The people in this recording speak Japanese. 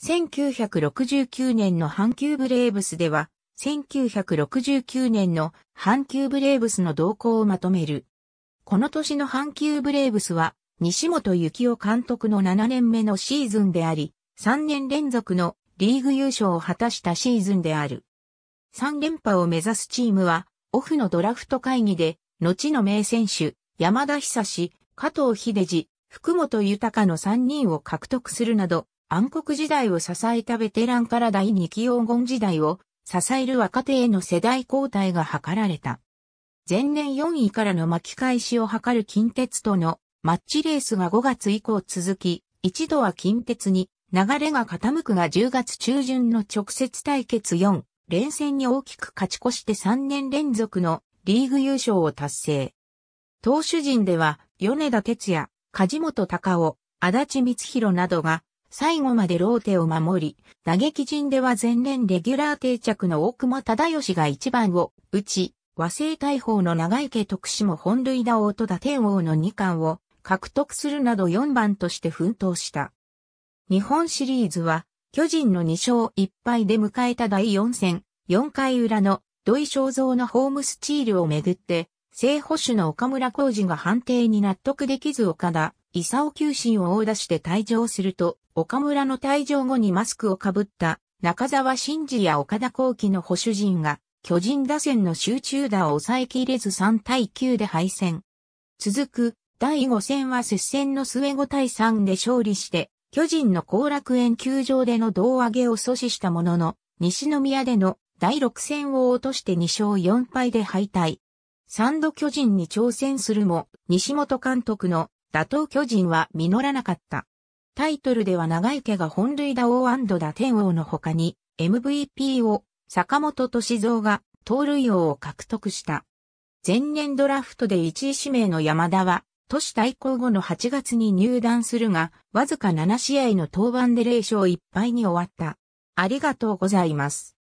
1969年の阪急ブレーブスでは、1969年の阪急ブレーブスの動向をまとめる。この年の阪急ブレーブスは、西本幸雄監督の7年目のシーズンであり、3年連続のリーグ優勝を果たしたシーズンである。3連覇を目指すチームは、オフのドラフト会議で、後の名選手、山田久志、加藤秀治、福本豊の3人を獲得するなど、暗黒時代を支えたベテランから第二期黄金時代を支える若手への世代交代が図られた。前年4位からの巻き返しを図る近鉄とのマッチレースが5月以降続き、一度は近鉄に流れが傾くが10月中旬の直接対決4連戦に大きく勝ち越して3年連続のリーグ優勝を達成。投手陣では米田哲也、梶本隆夫、足立光弘などが最後までローテを守り、打撃陣では前年レギュラー定着の大熊忠義が1番を打ち、和製大砲の長池徳も本塁打王と打点王の2冠を獲得するなど4番として奮闘した。日本シリーズは、巨人の2勝1敗で迎えた第4戦、4回裏の土井正造のホームスチールをめぐって、正捕手の岡村浩二が判定に納得できず岡田、伊佐尾急進を追い出して退場すると、岡村の退場後にマスクをかぶった中澤真嗣や岡田幸輝の保守陣が、巨人打線の集中打を抑えきれず3対9で敗戦。続く、第5戦は接戦の末5対3で勝利して、巨人の後楽園球場での胴上げを阻止したものの、西宮での第6戦を落として2勝4敗で敗退。3度巨人に挑戦するも、西本監督の打倒巨人は実らなかった。タイトルでは長池が本塁打王打点王の他に MVP を坂本敏三が盗塁王を獲得した。前年ドラフトで1位指名の山田は都市対抗後の8月に入団するが、わずか7試合の登板で0勝1敗に終わった。ありがとうございます。